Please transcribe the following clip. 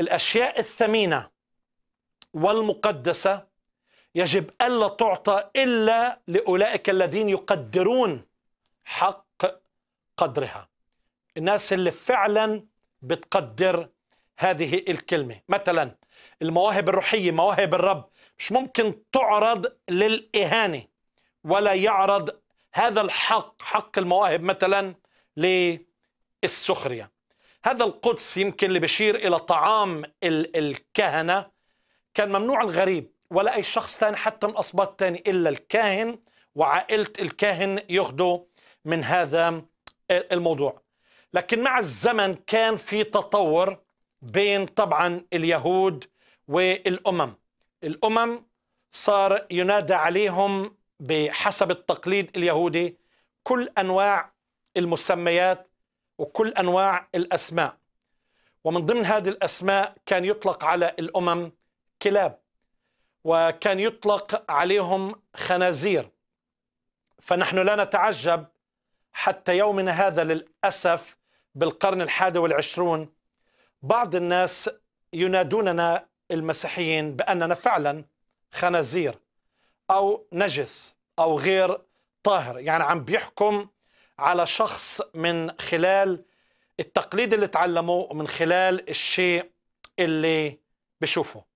الأشياء الثمينة والمقدسة يجب ألا تعطى إلا لأولئك الذين يقدرون حق قدرها الناس اللي فعلا بتقدر هذه الكلمة مثلا المواهب الروحية مواهب الرب مش ممكن تعرض للإهانة ولا يعرض هذا الحق حق المواهب مثلا للسخرية هذا القدس يمكن اللي بشير إلى طعام الكهنة كان ممنوع الغريب ولا أي شخص ثاني حتى من أصباط ثاني إلا الكاهن وعائلة الكاهن ياخدوا من هذا الموضوع لكن مع الزمن كان في تطور بين طبعا اليهود والأمم الأمم صار ينادى عليهم بحسب التقليد اليهودي كل أنواع المسميات وكل أنواع الأسماء ومن ضمن هذه الأسماء كان يطلق على الأمم كلاب وكان يطلق عليهم خنازير فنحن لا نتعجب حتى يومنا هذا للأسف بالقرن الحادي والعشرون بعض الناس ينادوننا المسيحيين بأننا فعلا خنازير أو نجس أو غير طاهر يعني عم بيحكم على شخص من خلال التقليد اللي تعلموه ومن خلال الشيء اللي بشوفه